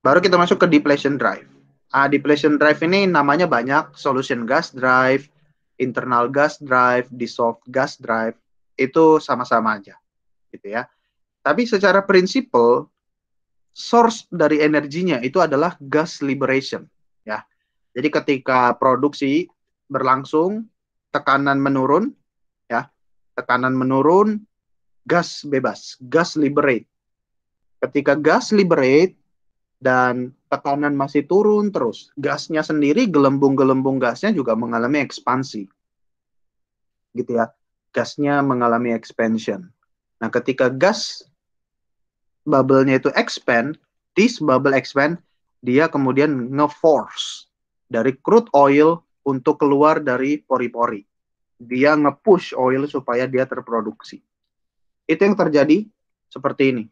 Baru kita masuk ke depletion drive. Ah, depletion drive ini namanya banyak, solution gas drive, internal gas drive, dissolved gas drive, itu sama-sama aja. Gitu ya. Tapi secara prinsipal source dari energinya itu adalah gas liberation, ya. Jadi ketika produksi berlangsung, tekanan menurun, ya. Tekanan menurun, gas bebas, gas liberate. Ketika gas liberate, dan tekanan masih turun terus. Gasnya sendiri, gelembung-gelembung gasnya juga mengalami ekspansi. Gitu ya. Gasnya mengalami expansion. Nah, ketika gas bubble-nya itu expand, this bubble expand, dia kemudian nge-force dari crude oil untuk keluar dari pori-pori. Dia nge-push oil supaya dia terproduksi. Itu yang terjadi seperti ini.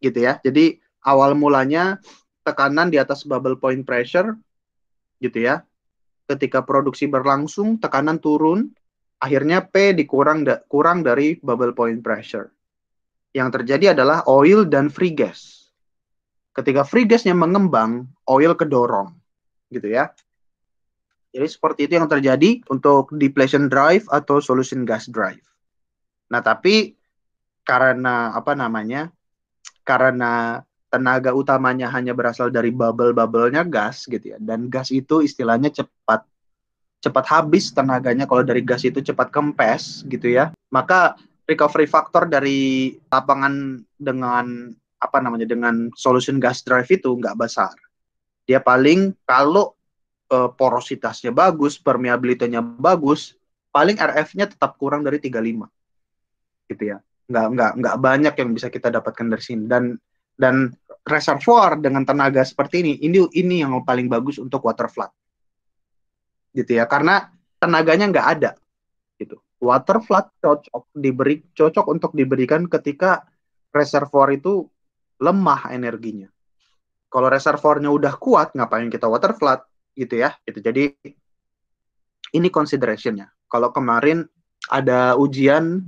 Gitu ya. Jadi awal mulanya tekanan di atas bubble point pressure gitu ya. Ketika produksi berlangsung, tekanan turun, akhirnya P dikurang da kurang dari bubble point pressure. Yang terjadi adalah oil dan free gas. Ketika free gasnya mengembang, oil kedorong gitu ya. Jadi seperti itu yang terjadi untuk depletion drive atau solution gas drive. Nah, tapi karena apa namanya? Karena tenaga utamanya hanya berasal dari bubble-bubblenya gas gitu ya. Dan gas itu istilahnya cepat cepat habis tenaganya kalau dari gas itu cepat kempes gitu ya. Maka recovery factor dari lapangan dengan apa namanya dengan solution gas drive itu nggak besar. Dia paling kalau e, porositasnya bagus, permeabilitasnya bagus, paling RF-nya tetap kurang dari 35. Gitu ya. Nggak nggak nggak banyak yang bisa kita dapatkan dari sini dan dan reservoir dengan tenaga seperti ini, ini ini yang paling bagus untuk water flood. Gitu ya, karena tenaganya nggak ada. Gitu. Water flood cocok diberi cocok untuk diberikan ketika reservoir itu lemah energinya. Kalau reservoirnya udah kuat, ngapain kita water flood gitu ya? Gitu. Jadi ini considerationnya. Kalau kemarin ada ujian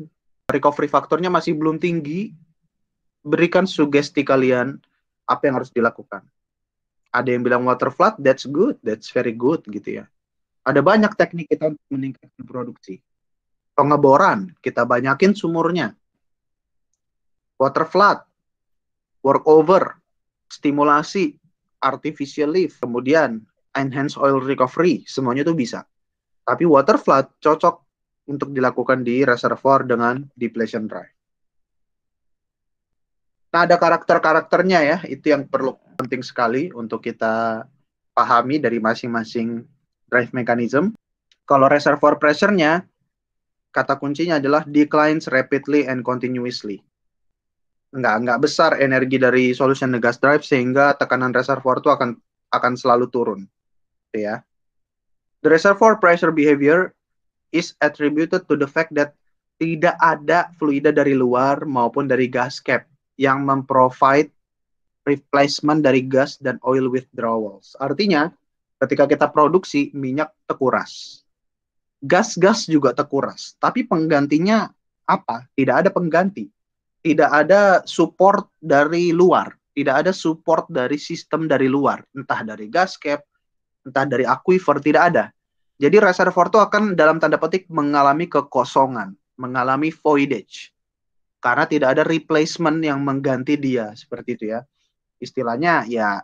recovery faktornya masih belum tinggi, berikan sugesti kalian apa yang harus dilakukan. Ada yang bilang water flood, that's good, that's very good gitu ya. Ada banyak teknik kita untuk meningkatkan produksi. Pengeboran, kita banyakin sumurnya. Water flood, workover, stimulasi, artificial lift, kemudian enhanced oil recovery, semuanya itu bisa. Tapi water flood cocok untuk dilakukan di reservoir dengan depletion drive. Nah, ada karakter-karakternya ya, itu yang perlu penting sekali untuk kita pahami dari masing-masing drive mechanism. Kalau reservoir pressure-nya, kata kuncinya adalah declines rapidly and continuously. Nggak enggak besar energi dari solution gas drive sehingga tekanan reservoir itu akan akan selalu turun. Gitu ya. The reservoir pressure behavior is attributed to the fact that tidak ada fluida dari luar maupun dari gas cap yang memprovide replacement dari gas dan oil withdrawals. Artinya, ketika kita produksi minyak terkuras. Gas-gas juga terkuras, tapi penggantinya apa? Tidak ada pengganti. Tidak ada support dari luar, tidak ada support dari sistem dari luar, entah dari gas cap, entah dari aquifer, tidak ada. Jadi reservoir itu akan dalam tanda petik mengalami kekosongan, mengalami voidage karena tidak ada replacement yang mengganti dia seperti itu ya. Istilahnya ya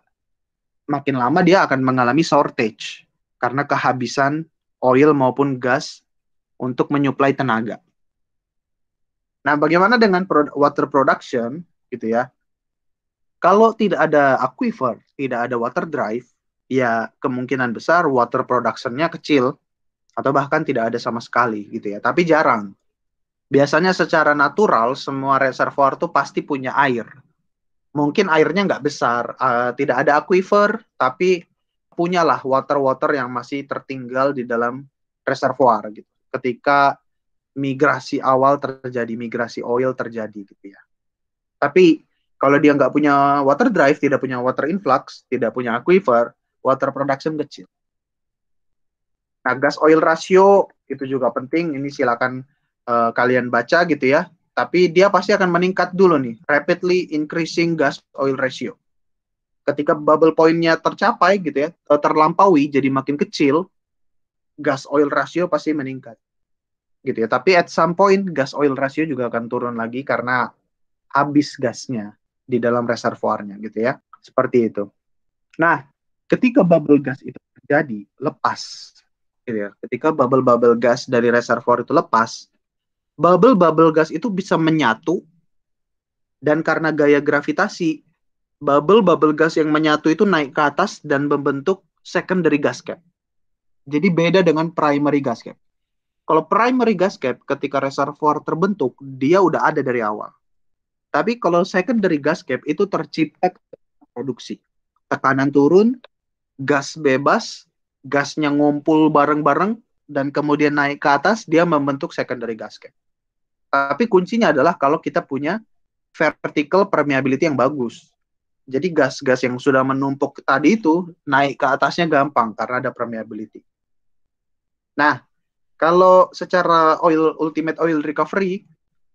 makin lama dia akan mengalami shortage karena kehabisan oil maupun gas untuk menyuplai tenaga. Nah, bagaimana dengan water production gitu ya? Kalau tidak ada aquifer, tidak ada water drive, ya kemungkinan besar water productionnya kecil atau bahkan tidak ada sama sekali gitu ya. Tapi jarang biasanya secara natural semua reservoir tuh pasti punya air. Mungkin airnya nggak besar, uh, tidak ada aquifer, tapi punyalah water-water yang masih tertinggal di dalam reservoir gitu. Ketika migrasi awal terjadi, migrasi oil terjadi gitu ya. Tapi kalau dia nggak punya water drive, tidak punya water influx, tidak punya aquifer, water production kecil. Nah, gas oil ratio itu juga penting. Ini silakan uh, kalian baca gitu ya, tapi dia pasti akan meningkat dulu nih, rapidly increasing gas oil ratio. Ketika bubble pointnya tercapai gitu ya, eh, terlampaui jadi makin kecil, gas oil ratio pasti meningkat. Gitu ya. Tapi at some point gas oil ratio juga akan turun lagi karena habis gasnya di dalam reservoirnya gitu ya. Seperti itu. Nah, ketika bubble gas itu terjadi, lepas gitu ya. Ketika bubble-bubble gas dari reservoir itu lepas, bubble-bubble gas itu bisa menyatu dan karena gaya gravitasi bubble-bubble gas yang menyatu itu naik ke atas dan membentuk secondary gas cap. Jadi beda dengan primary gas cap. Kalau primary gas cap ketika reservoir terbentuk dia udah ada dari awal. Tapi kalau secondary gas cap itu tercipta produksi. Tekanan turun, gas bebas, gasnya ngumpul bareng-bareng dan kemudian naik ke atas dia membentuk secondary gas cap. Tapi kuncinya adalah kalau kita punya vertical permeability yang bagus. Jadi gas-gas yang sudah menumpuk tadi itu naik ke atasnya gampang karena ada permeability. Nah, kalau secara oil ultimate oil recovery,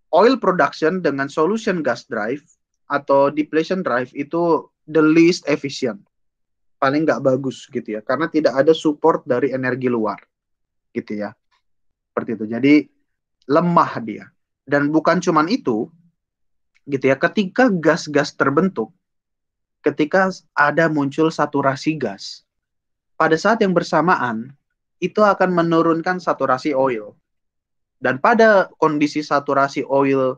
oil production dengan solution gas drive atau depletion drive itu the least efficient. Paling nggak bagus gitu ya, karena tidak ada support dari energi luar gitu ya. Seperti itu. Jadi lemah dia. Dan bukan cuman itu, gitu ya. Ketika gas-gas terbentuk, ketika ada muncul saturasi gas, pada saat yang bersamaan itu akan menurunkan saturasi oil. Dan pada kondisi saturasi oil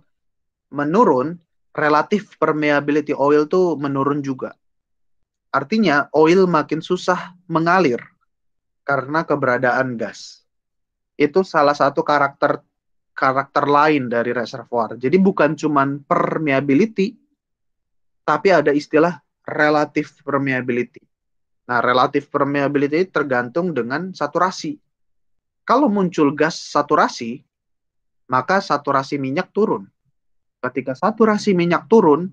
menurun, relatif permeability oil tuh menurun juga. Artinya oil makin susah mengalir karena keberadaan gas. Itu salah satu karakter karakter lain dari reservoir. Jadi bukan cuman permeability, tapi ada istilah relatif permeability. Nah, relatif permeability tergantung dengan saturasi. Kalau muncul gas saturasi, maka saturasi minyak turun. Ketika saturasi minyak turun,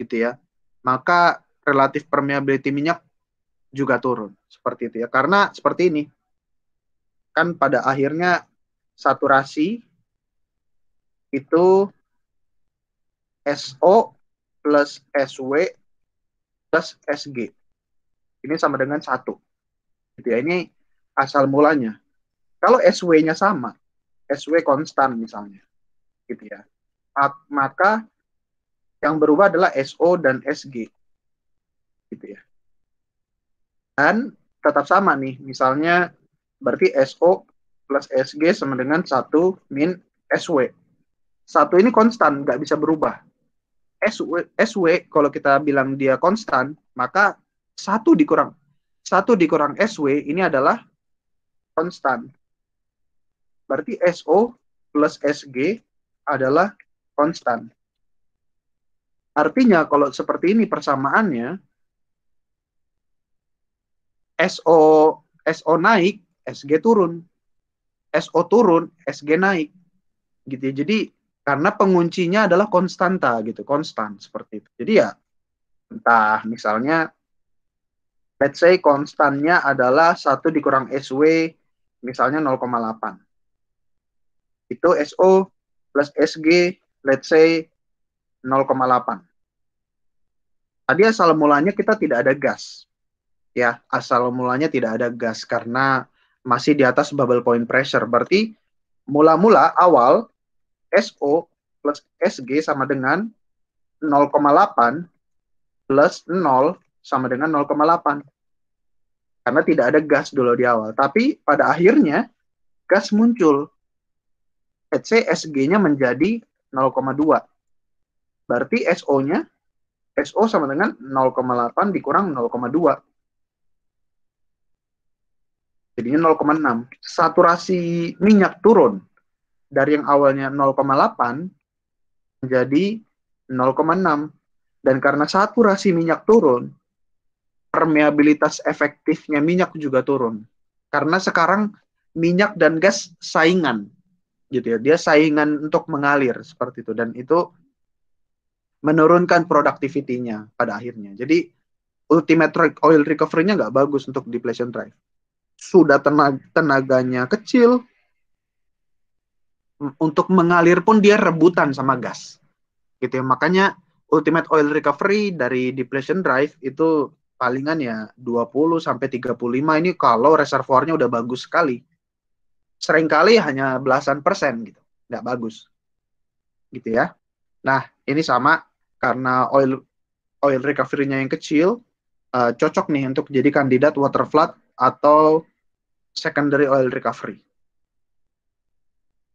gitu ya, maka relatif permeability minyak juga turun. Seperti itu ya. Karena seperti ini. Kan pada akhirnya saturasi itu SO plus SW plus SG. Ini sama dengan satu. Gitu ya, ini asal mulanya. Kalau SW-nya sama, SW konstan misalnya, gitu ya. Maka yang berubah adalah SO dan SG, gitu ya. Dan tetap sama nih, misalnya berarti SO plus SG sama dengan 1 min SW satu ini konstan, nggak bisa berubah. SW, SW kalau kita bilang dia konstan, maka satu dikurang satu dikurang SW ini adalah konstan. Berarti SO plus SG adalah konstan. Artinya kalau seperti ini persamaannya, SO, SO naik, SG turun. SO turun, SG naik. gitu ya. Jadi karena penguncinya adalah konstanta gitu konstan seperti itu jadi ya entah misalnya let's say konstannya adalah satu dikurang SW misalnya 0,8 itu SO plus SG let's say 0,8 tadi asal mulanya kita tidak ada gas ya asal mulanya tidak ada gas karena masih di atas bubble point pressure berarti mula-mula awal SO plus SG sama dengan 0,8 plus 0 sama dengan 0,8. Karena tidak ada gas dulu di awal. Tapi pada akhirnya gas muncul. HCSG-nya menjadi 0,2. Berarti SO-nya SO sama dengan 0,8 dikurang 0,2. Jadinya 0,6. Saturasi minyak turun dari yang awalnya 0,8 menjadi 0,6 dan karena saturasi minyak turun permeabilitas efektifnya minyak juga turun karena sekarang minyak dan gas saingan gitu ya dia saingan untuk mengalir seperti itu dan itu menurunkan produktivitinya pada akhirnya jadi ultimate oil recovery-nya nggak bagus untuk depletion drive sudah tenaga, tenaganya kecil untuk mengalir pun dia rebutan sama gas gitu ya makanya ultimate oil recovery dari depletion drive itu palingan ya 20 sampai 35 ini kalau reservoirnya udah bagus sekali seringkali hanya belasan persen gitu nggak bagus gitu ya nah ini sama karena oil oil recovery-nya yang kecil uh, cocok nih untuk jadi kandidat water flood atau secondary oil recovery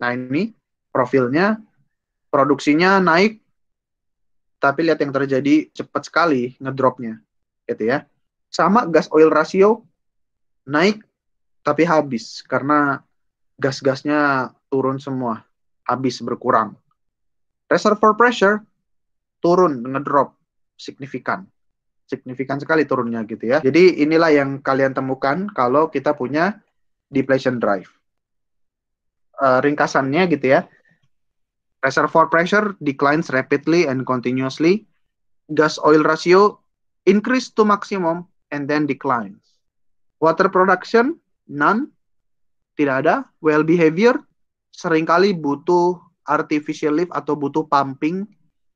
Nah ini profilnya, produksinya naik, tapi lihat yang terjadi cepat sekali ngedropnya, gitu ya. Sama gas oil ratio naik tapi habis karena gas-gasnya turun semua, habis berkurang. Reservoir pressure turun ngedrop signifikan. Signifikan sekali turunnya gitu ya. Jadi inilah yang kalian temukan kalau kita punya depletion drive uh, ringkasannya gitu ya. Reservoir pressure declines rapidly and continuously. Gas oil ratio increase to maximum and then declines. Water production none, tidak ada. Well behavior seringkali butuh artificial lift atau butuh pumping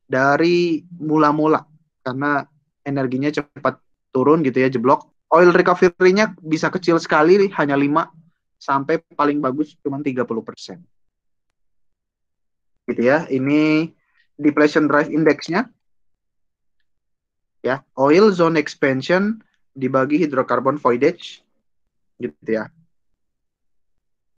dari mula-mula karena energinya cepat turun gitu ya jeblok. Oil recovery-nya bisa kecil sekali hanya 5 sampai paling bagus cuma 30%. Gitu ya. Ini depletion drive indexnya. Ya, oil zone expansion dibagi hidrokarbon voidage gitu ya.